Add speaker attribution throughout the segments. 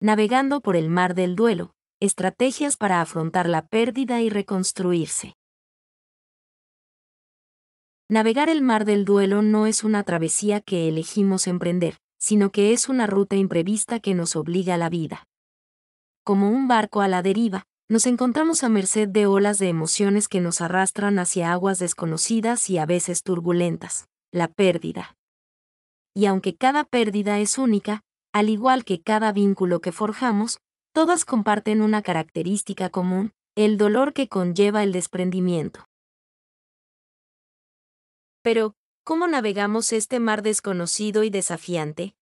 Speaker 1: Navegando por el mar del duelo, estrategias para afrontar la pérdida y reconstruirse. Navegar el mar del duelo no es una travesía que elegimos emprender, sino que es una ruta imprevista que nos obliga a la vida. Como un barco a la deriva, nos encontramos a merced de olas de emociones que nos arrastran hacia aguas desconocidas y a veces turbulentas, la pérdida. Y aunque cada pérdida es única, al igual que cada vínculo que forjamos, todas comparten una característica común, el dolor que conlleva el desprendimiento. Pero, ¿cómo navegamos este mar desconocido y desafiante?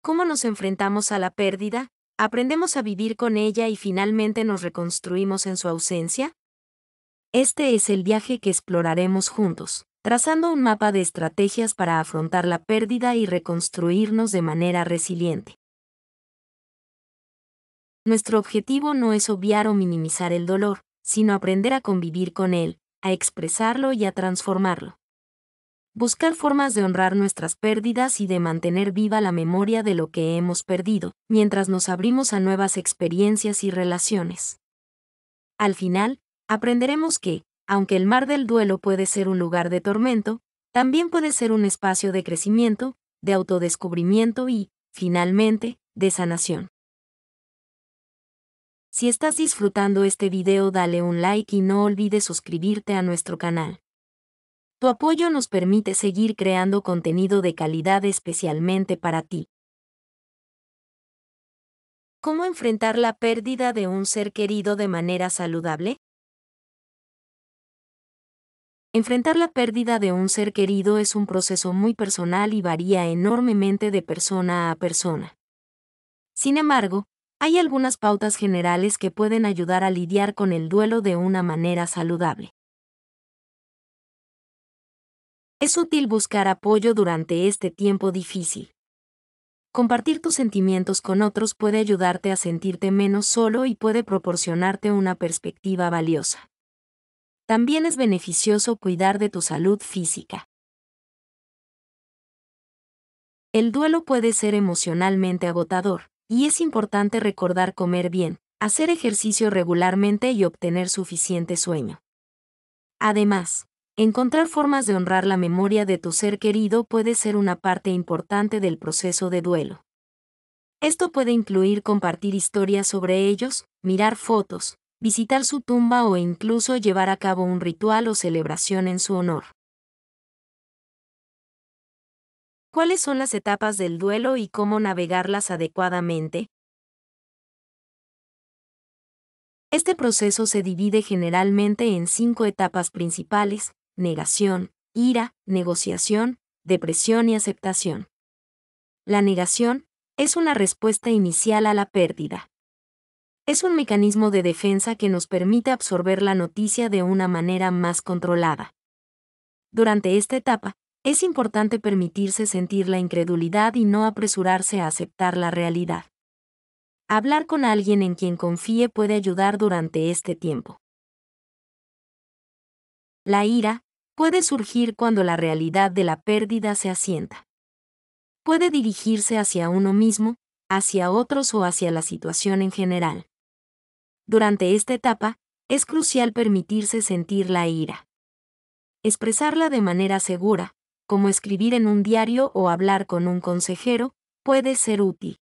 Speaker 1: ¿Cómo nos enfrentamos a la pérdida? ¿Aprendemos a vivir con ella y finalmente nos reconstruimos en su ausencia? Este es el viaje que exploraremos juntos trazando un mapa de estrategias para afrontar la pérdida y reconstruirnos de manera resiliente. Nuestro objetivo no es obviar o minimizar el dolor, sino aprender a convivir con él, a expresarlo y a transformarlo. Buscar formas de honrar nuestras pérdidas y de mantener viva la memoria de lo que hemos perdido, mientras nos abrimos a nuevas experiencias y relaciones. Al final, aprenderemos que, aunque el mar del duelo puede ser un lugar de tormento, también puede ser un espacio de crecimiento, de autodescubrimiento y, finalmente, de sanación. Si estás disfrutando este video dale un like y no olvides suscribirte a nuestro canal. Tu apoyo nos permite seguir creando contenido de calidad especialmente para ti. ¿Cómo enfrentar la pérdida de un ser querido de manera saludable? Enfrentar la pérdida de un ser querido es un proceso muy personal y varía enormemente de persona a persona. Sin embargo, hay algunas pautas generales que pueden ayudar a lidiar con el duelo de una manera saludable. Es útil buscar apoyo durante este tiempo difícil. Compartir tus sentimientos con otros puede ayudarte a sentirte menos solo y puede proporcionarte una perspectiva valiosa. También es beneficioso cuidar de tu salud física. El duelo puede ser emocionalmente agotador, y es importante recordar comer bien, hacer ejercicio regularmente y obtener suficiente sueño. Además, encontrar formas de honrar la memoria de tu ser querido puede ser una parte importante del proceso de duelo. Esto puede incluir compartir historias sobre ellos, mirar fotos, visitar su tumba o incluso llevar a cabo un ritual o celebración en su honor. ¿Cuáles son las etapas del duelo y cómo navegarlas adecuadamente? Este proceso se divide generalmente en cinco etapas principales, negación, ira, negociación, depresión y aceptación. La negación es una respuesta inicial a la pérdida. Es un mecanismo de defensa que nos permite absorber la noticia de una manera más controlada. Durante esta etapa, es importante permitirse sentir la incredulidad y no apresurarse a aceptar la realidad. Hablar con alguien en quien confíe puede ayudar durante este tiempo. La ira puede surgir cuando la realidad de la pérdida se asienta. Puede dirigirse hacia uno mismo, hacia otros o hacia la situación en general. Durante esta etapa, es crucial permitirse sentir la ira. Expresarla de manera segura, como escribir en un diario o hablar con un consejero, puede ser útil.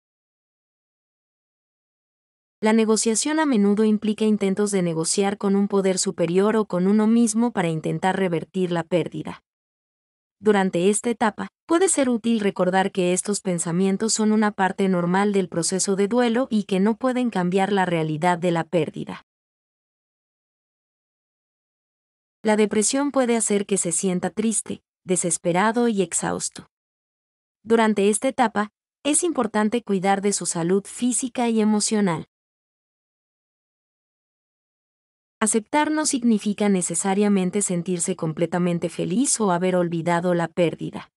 Speaker 1: La negociación a menudo implica intentos de negociar con un poder superior o con uno mismo para intentar revertir la pérdida. Durante esta etapa, puede ser útil recordar que estos pensamientos son una parte normal del proceso de duelo y que no pueden cambiar la realidad de la pérdida. La depresión puede hacer que se sienta triste, desesperado y exhausto. Durante esta etapa, es importante cuidar de su salud física y emocional. Aceptar no significa necesariamente sentirse completamente feliz o haber olvidado la pérdida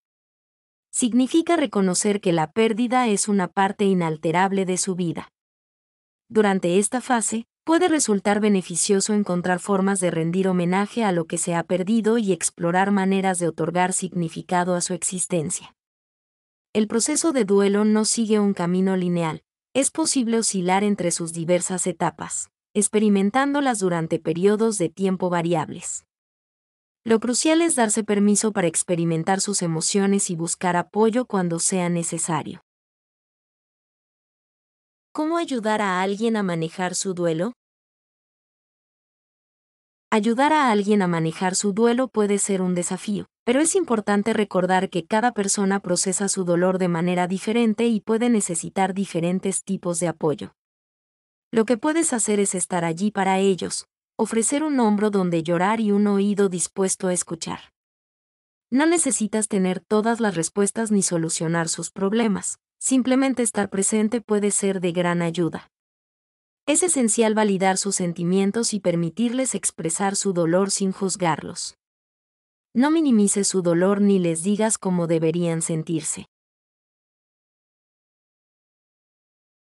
Speaker 1: significa reconocer que la pérdida es una parte inalterable de su vida. Durante esta fase, puede resultar beneficioso encontrar formas de rendir homenaje a lo que se ha perdido y explorar maneras de otorgar significado a su existencia. El proceso de duelo no sigue un camino lineal, es posible oscilar entre sus diversas etapas, experimentándolas durante periodos de tiempo variables. Lo crucial es darse permiso para experimentar sus emociones y buscar apoyo cuando sea necesario. ¿Cómo ayudar a alguien a manejar su duelo? Ayudar a alguien a manejar su duelo puede ser un desafío, pero es importante recordar que cada persona procesa su dolor de manera diferente y puede necesitar diferentes tipos de apoyo. Lo que puedes hacer es estar allí para ellos, ofrecer un hombro donde llorar y un oído dispuesto a escuchar. No necesitas tener todas las respuestas ni solucionar sus problemas, simplemente estar presente puede ser de gran ayuda. Es esencial validar sus sentimientos y permitirles expresar su dolor sin juzgarlos. No minimices su dolor ni les digas cómo deberían sentirse.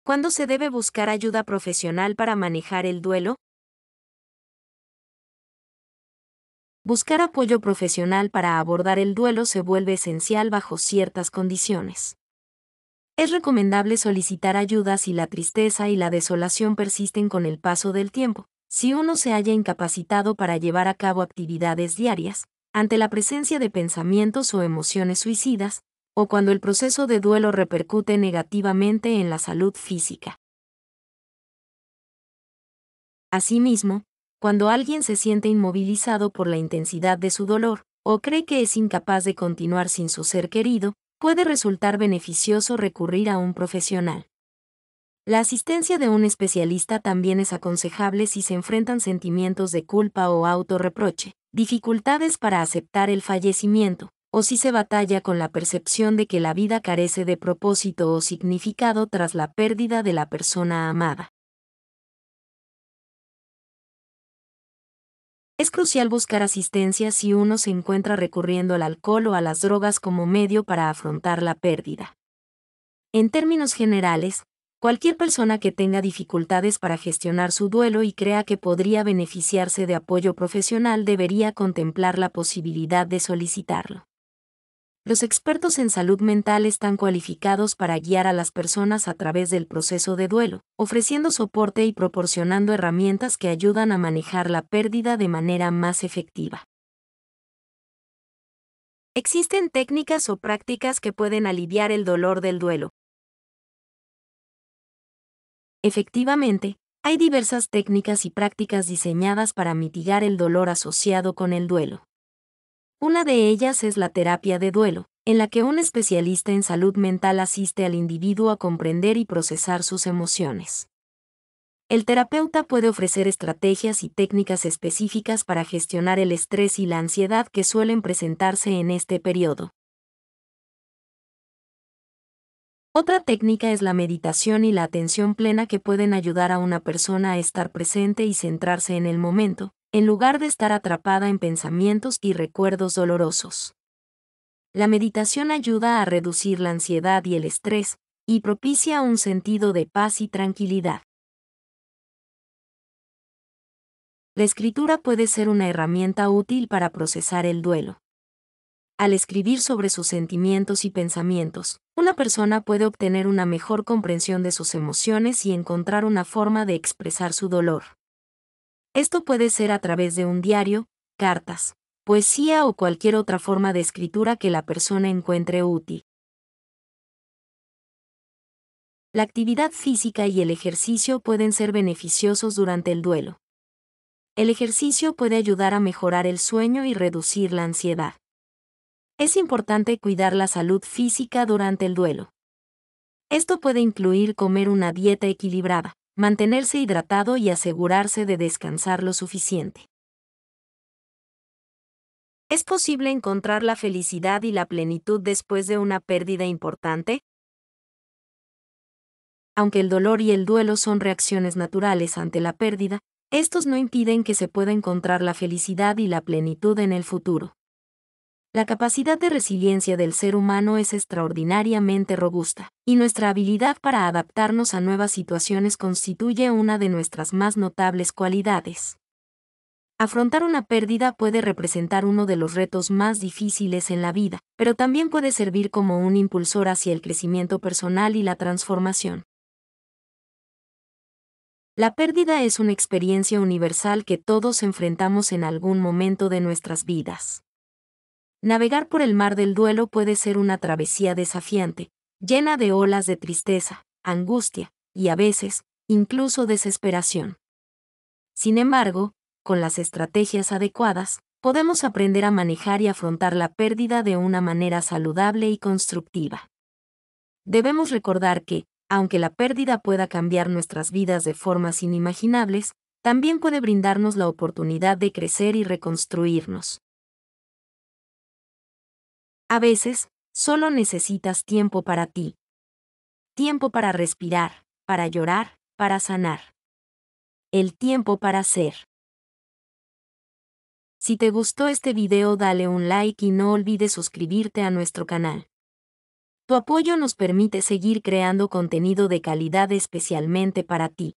Speaker 1: ¿Cuándo se debe buscar ayuda profesional para manejar el duelo? Buscar apoyo profesional para abordar el duelo se vuelve esencial bajo ciertas condiciones. Es recomendable solicitar ayuda si la tristeza y la desolación persisten con el paso del tiempo, si uno se haya incapacitado para llevar a cabo actividades diarias, ante la presencia de pensamientos o emociones suicidas, o cuando el proceso de duelo repercute negativamente en la salud física. Asimismo, cuando alguien se siente inmovilizado por la intensidad de su dolor, o cree que es incapaz de continuar sin su ser querido, puede resultar beneficioso recurrir a un profesional. La asistencia de un especialista también es aconsejable si se enfrentan sentimientos de culpa o autorreproche, dificultades para aceptar el fallecimiento, o si se batalla con la percepción de que la vida carece de propósito o significado tras la pérdida de la persona amada. Es crucial buscar asistencia si uno se encuentra recurriendo al alcohol o a las drogas como medio para afrontar la pérdida. En términos generales, cualquier persona que tenga dificultades para gestionar su duelo y crea que podría beneficiarse de apoyo profesional debería contemplar la posibilidad de solicitarlo. Los expertos en salud mental están cualificados para guiar a las personas a través del proceso de duelo, ofreciendo soporte y proporcionando herramientas que ayudan a manejar la pérdida de manera más efectiva. Existen técnicas o prácticas que pueden aliviar el dolor del duelo. Efectivamente, hay diversas técnicas y prácticas diseñadas para mitigar el dolor asociado con el duelo. Una de ellas es la terapia de duelo, en la que un especialista en salud mental asiste al individuo a comprender y procesar sus emociones. El terapeuta puede ofrecer estrategias y técnicas específicas para gestionar el estrés y la ansiedad que suelen presentarse en este periodo. Otra técnica es la meditación y la atención plena que pueden ayudar a una persona a estar presente y centrarse en el momento, en lugar de estar atrapada en pensamientos y recuerdos dolorosos. La meditación ayuda a reducir la ansiedad y el estrés, y propicia un sentido de paz y tranquilidad. La escritura puede ser una herramienta útil para procesar el duelo. Al escribir sobre sus sentimientos y pensamientos, una persona puede obtener una mejor comprensión de sus emociones y encontrar una forma de expresar su dolor. Esto puede ser a través de un diario, cartas, poesía o cualquier otra forma de escritura que la persona encuentre útil. La actividad física y el ejercicio pueden ser beneficiosos durante el duelo. El ejercicio puede ayudar a mejorar el sueño y reducir la ansiedad. Es importante cuidar la salud física durante el duelo. Esto puede incluir comer una dieta equilibrada, mantenerse hidratado y asegurarse de descansar lo suficiente. ¿Es posible encontrar la felicidad y la plenitud después de una pérdida importante? Aunque el dolor y el duelo son reacciones naturales ante la pérdida, estos no impiden que se pueda encontrar la felicidad y la plenitud en el futuro. La capacidad de resiliencia del ser humano es extraordinariamente robusta, y nuestra habilidad para adaptarnos a nuevas situaciones constituye una de nuestras más notables cualidades. Afrontar una pérdida puede representar uno de los retos más difíciles en la vida, pero también puede servir como un impulsor hacia el crecimiento personal y la transformación. La pérdida es una experiencia universal que todos enfrentamos en algún momento de nuestras vidas. Navegar por el mar del duelo puede ser una travesía desafiante, llena de olas de tristeza, angustia y a veces, incluso desesperación. Sin embargo, con las estrategias adecuadas, podemos aprender a manejar y afrontar la pérdida de una manera saludable y constructiva. Debemos recordar que, aunque la pérdida pueda cambiar nuestras vidas de formas inimaginables, también puede brindarnos la oportunidad de crecer y reconstruirnos. A veces, solo necesitas tiempo para ti. Tiempo para respirar, para llorar, para sanar. El tiempo para ser. Si te gustó este video dale un like y no olvides suscribirte a nuestro canal. Tu apoyo nos permite seguir creando contenido de calidad especialmente para ti.